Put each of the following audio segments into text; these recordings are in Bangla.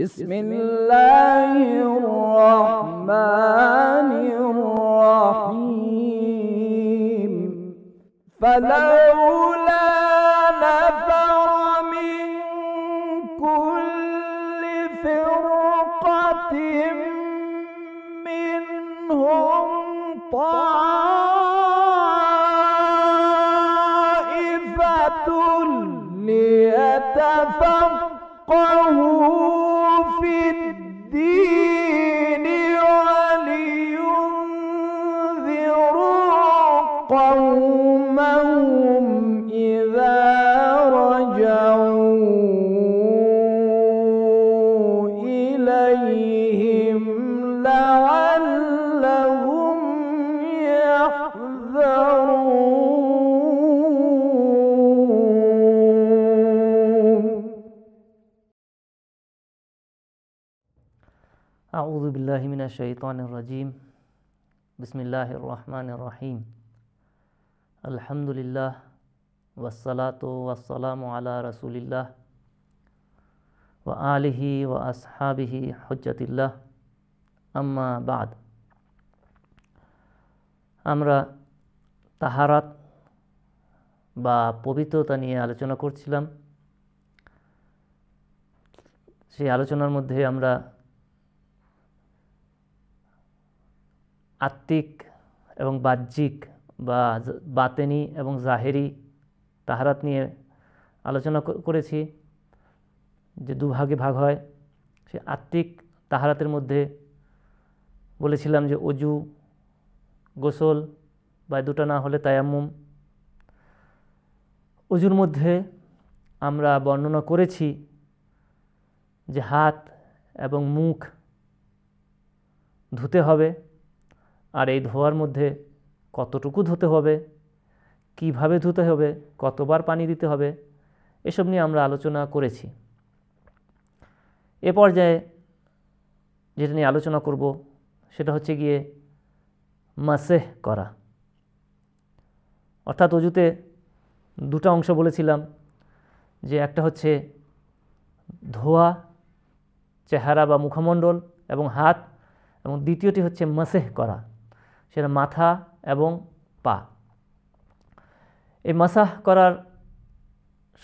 بسم الله الرحمن الرحيم فلا أعوذ بالله من الشيطان الرجيم بسم الله الرحمن الرحيم الحمد لله والصلاة والسلام على رسول الله وآله وأصحابه حجة الله أما بعد আমরা তাহারাত বা পবিত্রতা নিয়ে আলোচনা করছিলাম সেই আলোচনার মধ্যে আমরা আত্মিক এবং বাহ্যিক বা বাতেনি এবং জাহেরি তাহারাত নিয়ে আলোচনা করেছি যে দুভাগে ভাগ হয় সে আত্মিক তাহারাতের মধ্যে বলেছিলাম যে অজু গোসল বা দুটা না হলে তায়াম্মুম অজুর মধ্যে আমরা বর্ণনা করেছি যে হাত এবং মুখ ধুতে হবে আর এই ধোয়ার মধ্যে কতটুকু ধুতে হবে কিভাবে ধুতে হবে কতবার পানি দিতে হবে এসব নিয়ে আমরা আলোচনা করেছি এ পর্যায়ে যেটা নিয়ে আলোচনা করব সেটা হচ্ছে গিয়ে মাসেহ করা অর্থাৎ অজুতে দুটা অংশ বলেছিলাম যে একটা হচ্ছে ধোয়া চেহারা বা মুখমণ্ডল এবং হাত এবং দ্বিতীয়টি হচ্ছে মাসেহ করা সেটা মাথা এবং পা এই মাসাহ করার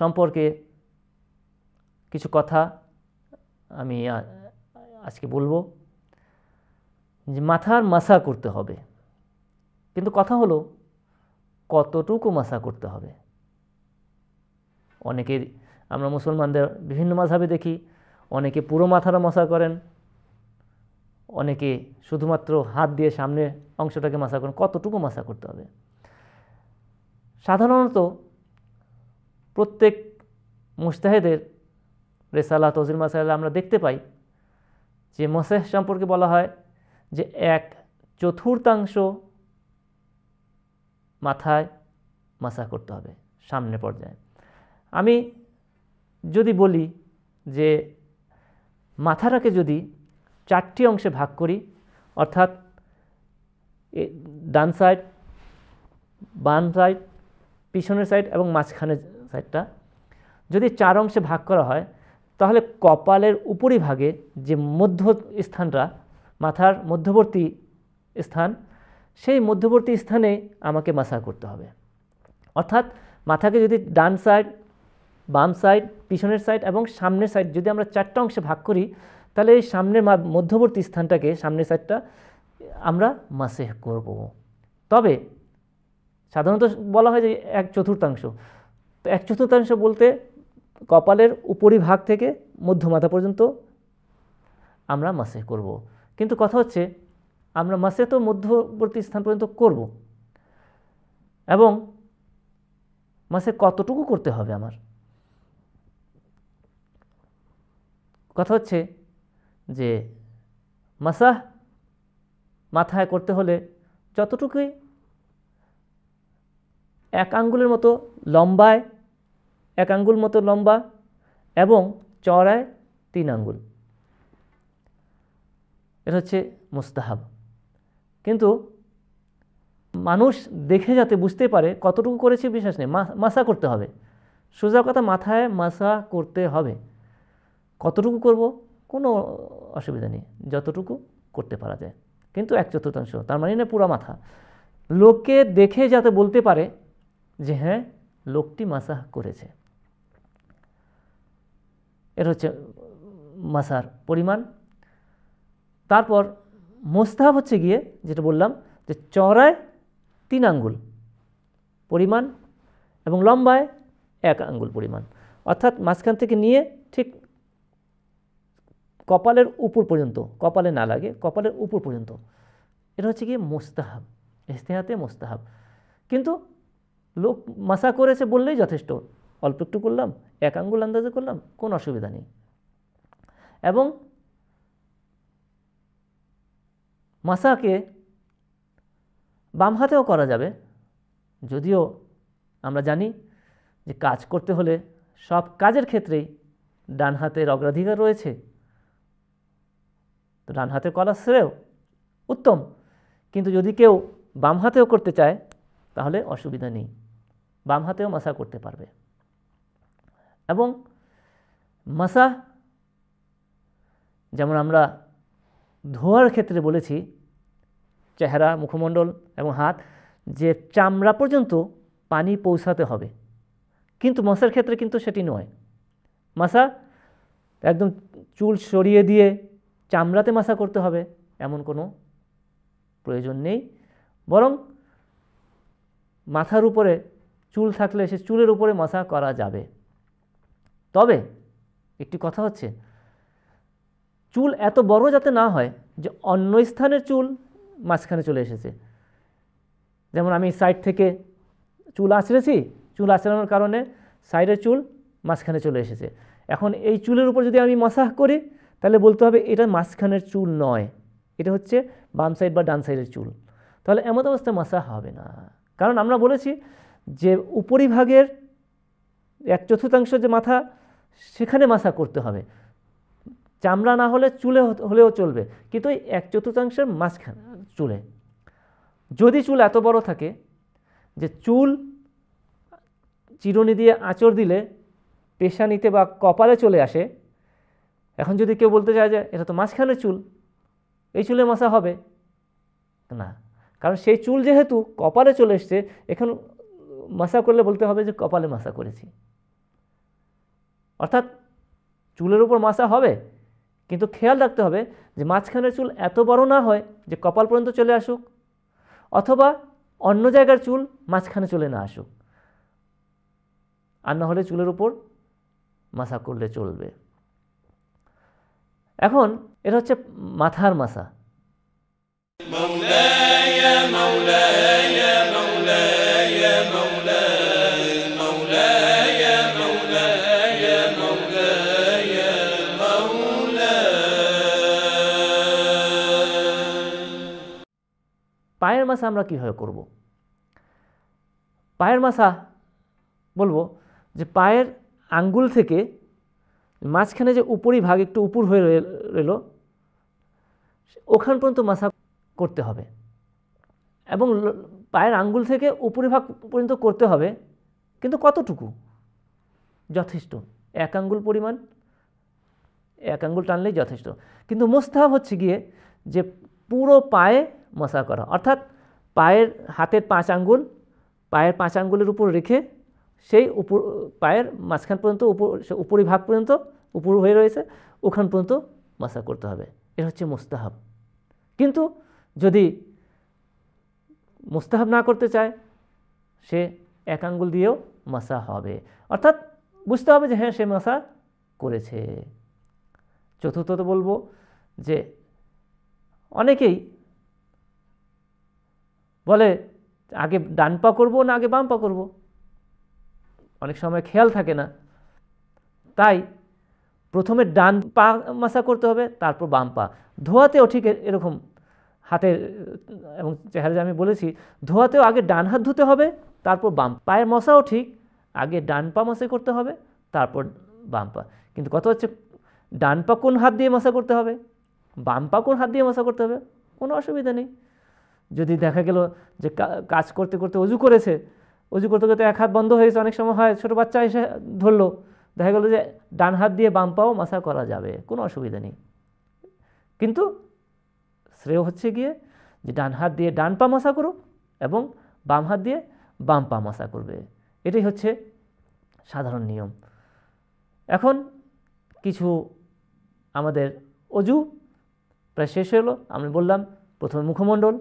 সম্পর্কে কিছু কথা আমি আজকে বলবো যে মাথার মাসা করতে হবে কিন্তু কথা হলো কতটুকু মাসা করতে হবে অনেকের আমরা মুসলমানদের বিভিন্ন মাঝাবে দেখি অনেকে পুরো মাথারা মশা করেন অনেকে শুধুমাত্র হাত দিয়ে সামনের অংশটাকে মাসা করেন কতটুকু মাসা করতে হবে সাধারণত প্রত্যেক মুস্তাহেদের রেসালা তজিল মাসালা আমরা দেখতে পাই যে মসেহ সম্পর্কে বলা হয় যে এক চতুর্থাংশ মাথায় মাসা করতে হবে সামনে পর্যায়ে আমি যদি বলি যে মাথাটাকে যদি চারটি অংশে ভাগ করি অর্থাৎ ডান সাইড বাম সাইড পিছনের সাইড এবং মাঝখানের সাইডটা যদি চার অংশে ভাগ করা হয় তাহলে কপালের উপরিভাগে যে মধ্য স্থানটা মাথার মধ্যবর্তী স্থান সেই মধ্যবর্তী স্থানে আমাকে মাসা করতে হবে অর্থাৎ মাথাকে যদি ডান সাইড বাম সাইড পিছনের সাইড এবং সামনের সাইড যদি আমরা চারটা অংশে ভাগ করি তাহলে এই সামনের মধ্যবর্তী স্থানটাকে সামনের সাইডটা আমরা মাসেহ করব তবে সাধারণত বলা হয় যে এক চতুর্থাংশ তো এক চতুর্থাংশ বলতে কপালের উপরিভাগ থেকে মধ্যমাথা পর্যন্ত আমরা মাসেহ করব। কিন্তু কথা হচ্ছে আমরা মাসে তো মধ্যবর্তী স্থান পর্যন্ত করব এবং মাসে কতটুকু করতে হবে আমার কথা হচ্ছে যে মাসাহ মাথায় করতে হলে যতটুকুই এক আঙ্গুলের মতো লম্বায় এক আঙ্গুল মতো লম্বা এবং চড়ায় তিন আঙ্গুল এটা হচ্ছে মুস্তাহাব কিন্তু মানুষ দেখে যাতে বুঝতে পারে কতটুকু করেছে বিশ্বাস নেই মাসা করতে হবে সোজা কথা মাথায় মাসা করতে হবে কতটুকু করব কোনো অসুবিধা নেই যতটুকু করতে পারা যায় কিন্তু এক চতুর্থাংশ তার মানে না পুরা মাথা লোকে দেখে যাতে বলতে পারে যে হ্যাঁ লোকটি মাসাহ করেছে এটা হচ্ছে মাসার পরিমাণ তারপর মোস্তাহ হচ্ছে গিয়ে যেটা বললাম যে চড়ায় তিন আঙ্গুল পরিমাণ এবং লম্বায় এক আঙ্গুল পরিমাণ অর্থাৎ মাঝখান থেকে নিয়ে ঠিক কপালের উপর পর্যন্ত কপালে না লাগে কপালের উপর পর্যন্ত এটা হচ্ছে কি মোস্তাহাব ইস্তেহাতে মোস্তাহাব কিন্তু লোক মাসা করেছে বললেই যথেষ্ট অল্প একটু করলাম একাঙ্গুল আন্দাজে করলাম কোনো অসুবিধা নেই এবং মাসাকে বাম হাতেও করা যাবে যদিও আমরা জানি যে কাজ করতে হলে সব কাজের ক্ষেত্রেই ডান হাতের অগ্রাধিকার রয়েছে তো ডান হাতে করা শ্রেয় উত্তম কিন্তু যদি কেউ বাম হাতেও করতে চায় তাহলে অসুবিধা নেই বাম হাতেও মাসা করতে পারবে এবং মাসা যেমন আমরা ধোয়ার ক্ষেত্রে বলেছি চেহারা মুখমণ্ডল এবং হাত যে চামড়া পর্যন্ত পানি পৌঁছাতে হবে কিন্তু মশার ক্ষেত্রে কিন্তু সেটি নয় মাসা একদম চুল সরিয়ে দিয়ে চামড়াতে মাসা করতে হবে এমন কোনো প্রয়োজন নেই বরং মাথার উপরে চুল থাকলে সে চুলের উপরে মাসা করা যাবে তবে একটি কথা হচ্ছে চুল এত বড় যাতে না হয় যে অন্য স্থানের চুল মাঝখানে চলে এসেছে যেমন আমি সাইড থেকে চুল আঁচড়েছি চুল আঁচড়ানোর কারণে সাইডের চুল মাঝখানে চলে এসেছে এখন এই চুলের উপর যদি আমি মাসাহ করি তাহলে বলতে হবে এটা মাঝখানের চুল নয় এটা হচ্ছে বাম সাইড বা ডান সাইডের চুল তাহলে এমন অবস্থায় মাসা হবে না কারণ আমরা বলেছি যে উপরিভাগের এক চতুর্থাংশ যে মাথা সেখানে মাসা করতে হবে চামড়া না হলে চুলে হলেও চলবে কিন্তু ওই এক চতুর্থাংশের মাঝখানে চুলে যদি চুল এত বড় থাকে যে চুল চিরুনি দিয়ে আঁচড় দিলে পেশা নিতে বা কপালে চলে আসে এখন যদি কেউ বলতে চায় যে এটা তো মাঝখানে চুল এই চুলে মাসা হবে না কারণ সেই চুল যেহেতু কপালে চলে এসছে এখন মাসা করলে বলতে হবে যে কপালে মাসা করেছি অর্থাৎ চুলের উপর মাসা হবে কিন্তু খেয়াল রাখতে হবে যে মাঝখানের চুল এত বড় না হয় যে কপাল পর্যন্ত চলে আসুক অথবা অন্য জায়গার চুল মাঝখানে চলে না আসুক আর না হলে চুলের উপর মাসা করলে চলবে এখন এটা হচ্ছে মাথার মাসা পায়ের মাসা আমরা কীভাবে করব পায়ের মাসা বলবো যে পায়ের আঙ্গুল থেকে মাঝখানে যে উপরি ভাগ একটু উপর হয়ে রইল ওখান পর্যন্ত মাসা করতে হবে এবং পায়ের আঙ্গুল থেকে উপরি ভাগ পর্যন্ত করতে হবে কিন্তু কতটুকু যথেষ্ট এক আঙ্গুল পরিমাণ এক আঙ্গুল টানলেই যথেষ্ট কিন্তু মোস্তাহাব হচ্ছে গিয়ে যে পুরো পায়ে মশা করা অর্থাৎ পায়ের হাতের পাঁচ আঙ্গুল পায়ের পাঁচ আঙ্গুলের উপর রেখে সেই উপর পায়ের মাঝখান পর্যন্ত উপর উপরি ভাগ পর্যন্ত উপর হয়ে রয়েছে ওখান পর্যন্ত মাসা করতে হবে এটা হচ্ছে মোস্তাহাব কিন্তু যদি মোস্তাহাব না করতে চায় সে এক আঙ্গুল দিয়েও মাসা হবে অর্থাৎ বুঝতে হবে যে হ্যাঁ সে মাসা করেছে চতুর্থত বলবো যে অনেকেই বলে আগে ডান পা করবো না আগে বাম পা করবো অনেক সময় খেয়াল থাকে না তাই প্রথমে ডান পা মাসা করতে হবে তারপর বাম পা ধোয়াতেও ঠিক এরকম হাতের এবং চেহারা আমি বলেছি ধোয়াতেও আগে ডান হাত ধুতে হবে তারপর বাম পায়ের মশাও ঠিক আগে ডান পা মশাই করতে হবে তারপর বাম পা কিন্তু কথা হচ্ছে ডান পা কোন হাত দিয়ে মশা করতে হবে বাম পা কোন হাত দিয়ে মশা করতে হবে কোনো অসুবিধা নেই যদি দেখা গেল যে কাজ করতে করতে অজু করেছে উজু করতে করতে এক হাত বন্ধ হয়েছে অনেক সময় হয় ছোটো বাচ্চা এসে ধরলো দেখা গেলো যে ডান হাত দিয়ে বাম পাও মাসা করা যাবে কোনো অসুবিধা নেই কিন্তু শ্রেয় হচ্ছে গিয়ে যে ডান হাত দিয়ে ডান পা মাসা করো এবং বাম হাত দিয়ে বাম পা মাসা করবে এটাই হচ্ছে সাধারণ নিয়ম এখন কিছু আমাদের অজু প্রায় শেষ হলো আমি বললাম প্রথমে মুখমণ্ডল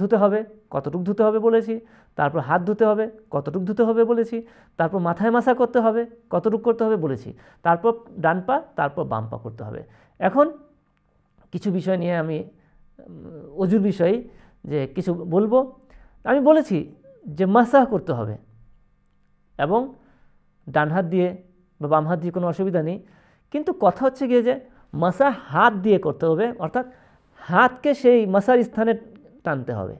ধুতে হবে কতটুকু ধুতে হবে বলেছি তারপর হাত ধুতে হবে কতটুক ধুতে হবে বলেছি তারপর মাথায় মাসা করতে হবে কতটুক করতে হবে বলেছি তারপর ডান পা তারপর বাম পা করতে হবে এখন কিছু বিষয় নিয়ে আমি অজুর বিষয় যে কিছু বলবো আমি বলেছি যে মাসাহ করতে হবে এবং ডান হাত দিয়ে বা বাম হাত দিয়ে কোনো অসুবিধা নেই কিন্তু কথা হচ্ছে গিয়ে যে মাসা হাত দিয়ে করতে হবে অর্থাৎ হাতকে সেই মাসার স্থানে টানতে হবে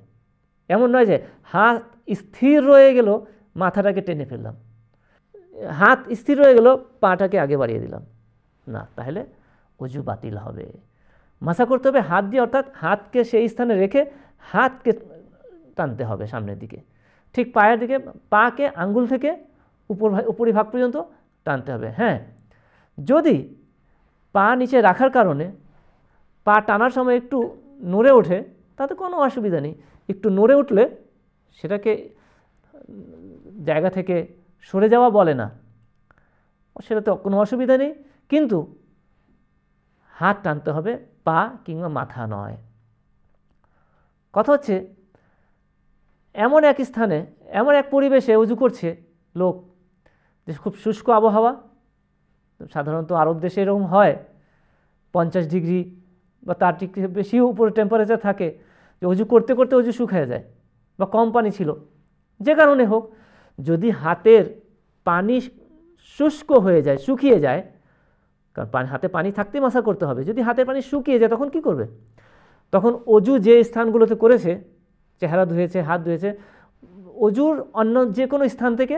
এমন নয় যে হাত স্থির রয়ে গেল মাথাটাকে টেনে ফেললাম হাত স্থির রয়ে গেল পাটাকে আগে বাড়িয়ে দিলাম না তাহলে অজু বাতিল হবে মাসা করতে হবে হাত দিয়ে অর্থাৎ হাতকে সেই স্থানে রেখে হাতকে টানতে হবে সামনের দিকে ঠিক পায়ের দিকে পাকে আঙ্গুল থেকে উপর উপরিভাগ পর্যন্ত টানতে হবে হ্যাঁ যদি পা নিচে রাখার কারণে পা টানার সময় একটু নড়ে ওঠে তাতে কোনো অসুবিধা নেই একটু নড়ে উঠলে সেটাকে জায়গা থেকে সরে যাওয়া বলে না সেটাতে কোনো অসুবিধা নেই কিন্তু হাত টানতে হবে পা কিংবা মাথা নয় কথা হচ্ছে এমন এক স্থানে এমন এক পরিবেশে উজু করছে লোক যে খুব শুষ্ক আবহাওয়া সাধারণত আরব দেশে এরকম হয় পঞ্চাশ ডিগ্রি বা তার ডিগ্রি বেশিও উপরে টেম্পারেচার থাকে যে উজু করতে করতে উজু শুকিয়ে যায় বা কোম্পানি ছিল যে কারণে হোক যদি হাতের পানি শুষ্ক হয়ে যায় শুকিয়ে যায় কারণ পানি হাতে পানি থাকতে মাসা করতে হবে যদি হাতের পানি শুকিয়ে যায় তখন কি করবে তখন অজু যে স্থানগুলোতে করেছে চেহারা ধুয়েছে হাত ধুয়েছে অজুর অন্য যে কোনো স্থান থেকে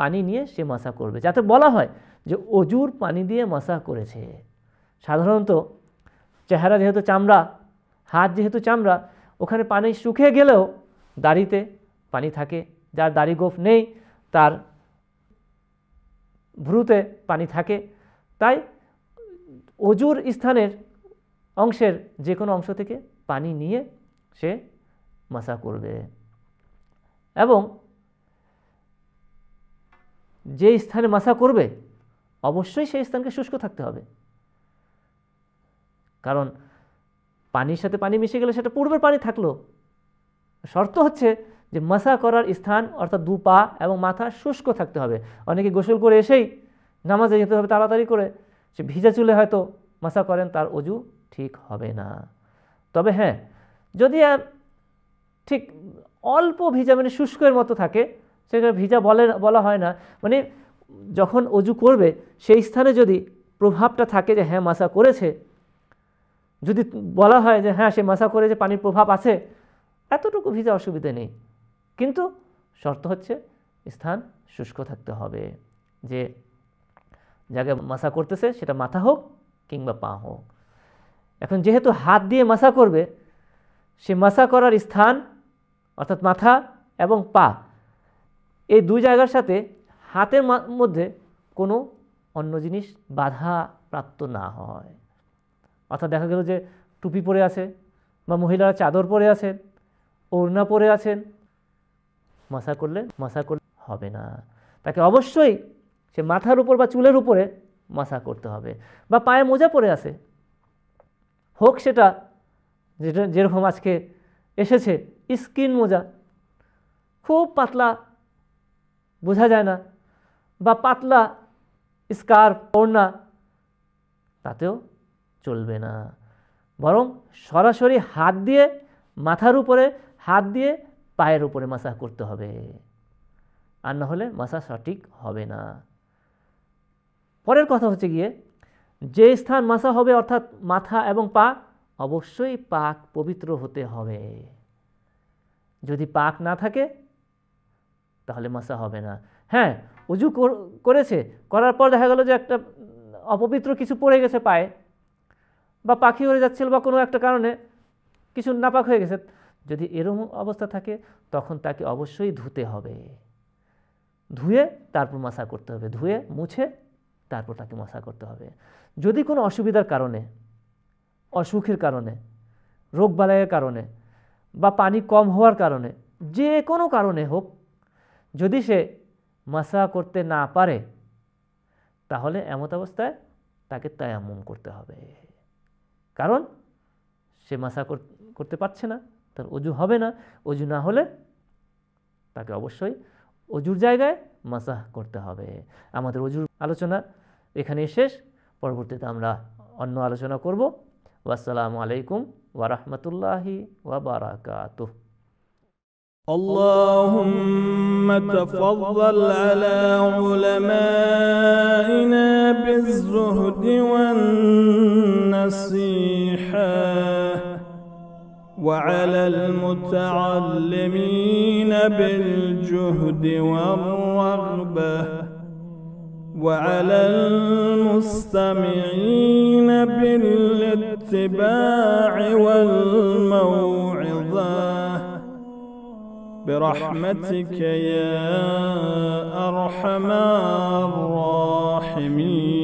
পানি নিয়ে সে মাসা করবে যাতে বলা হয় যে অজুর পানি দিয়ে মাসা করেছে সাধারণত চেহারা যেহেতু চামড়া হাত যেহেতু চামড়া ওখানে পানি শুকিয়ে গেলেও দাড়িতে পানি থাকে যার দাড়ি গোফ নেই তার ভ্রুতে পানি থাকে তাই অজুর স্থানের অংশের যে কোনো অংশ থেকে পানি নিয়ে সে মাসা করবে এবং যে স্থানে মাসা করবে অবশ্যই সেই স্থানকে শুষ্ক থাকতে হবে কারণ পানির সাথে পানি মিশে গেলে সেটা পূর্বের পানি থাকলো শর্ত হচ্ছে যে মশা করার স্থান অর্থাৎ দু পা এবং মাথা শুষ্ক থাকতে হবে অনেকে গোসল করে এসেই নামাজে যেতে হবে তাড়াতাড়ি করে সে ভিজা চুলে হয়তো মাসা করেন তার অজু ঠিক হবে না তবে হ্যাঁ যদি ঠিক অল্প ভিজা মানে শুষ্কের মতো থাকে সেটা ভিজা বলে বলা হয় না মানে যখন অজু করবে সেই স্থানে যদি প্রভাবটা থাকে যে হ্যাঁ মাসা করেছে যদি বলা হয় যে হ্যাঁ সে মাসা করে যে পানির প্রভাব আছে এতটুকু ভিজা অসুবিধে নেই কিন্তু শর্ত হচ্ছে স্থান শুষ্ক থাকতে হবে যে জায়গায় মাসা করতেছে সেটা মাথা হোক কিংবা পা হোক এখন যেহেতু হাত দিয়ে মাসা করবে সে মাসা করার স্থান অর্থাৎ মাথা এবং পা এই দুই জায়গার সাথে হাতের মধ্যে কোনো অন্য জিনিস বাধা প্রাপ্ত না হয় অর্থাৎ দেখা গেল যে টুপি পরে আছে বা মহিলারা চাদর পরে আছেন ওড়না পরে আছেন মাসা করলে মাসা করলে হবে না তাকে অবশ্যই সে মাথার উপর বা চুলের উপরে মাসা করতে হবে বা পায়ে মোজা পরে আছে হোক সেটা যেটা যেরকম আজকে এসেছে স্কিন মোজা খুব পাতলা বোঝা যায় না বা পাতলা স্কার্ফ ওড়না তাতেও চলবে না বরং সরাসরি হাত দিয়ে মাথার উপরে হাত দিয়ে পায়ের উপরে মাসাহ করতে হবে আর না হলে মাসা সঠিক হবে না পরের কথা হচ্ছে গিয়ে যে স্থান মাসা হবে অর্থাৎ মাথা এবং পা অবশ্যই পাক পবিত্র হতে হবে যদি পাক না থাকে তাহলে মাসা হবে না হ্যাঁ উজু করেছে করার পর দেখা গেল যে একটা অপবিত্র কিছু পড়ে গেছে পায়ে বা পাখি হয়ে যাচ্ছিল বা কোনো একটা কারণে কিছু নাপাক হয়ে গেছে যদি এরকম অবস্থা থাকে তখন তাকে অবশ্যই ধুতে হবে ধুয়ে তারপর মশা করতে হবে ধুয়ে মুছে তারপর তাকে মশা করতে হবে যদি কোনো অসুবিধার কারণে অসুখের কারণে রোগবালাইয়ের কারণে বা পানি কম হওয়ার কারণে যে কোনো কারণে হোক যদি সে মশা করতে না পারে তাহলে এমত অবস্থায় তাকে তায়ামুম করতে হবে কারণ সে মশা করতে পারছে না তার অজু হবে না অজু না হলে তাকে অবশ্যই অজুর জায়গায় মাসাহ করতে হবে আমাদের অজুর আলোচনা এখানে শেষ পরবর্তীতে আমরা অন্য আলোচনা করব আসসালামু আলাইকুম ওয়ারহমতুল্লাহি ওয়াবারাকাতুহ اللهم تفضل على علمائنا بالزهد والنصيحه وعلى المتعلمين بالجهد والرغبة وعلى المستمعين بالاتباع والموعظة برحمتك يا أرحم الراحمين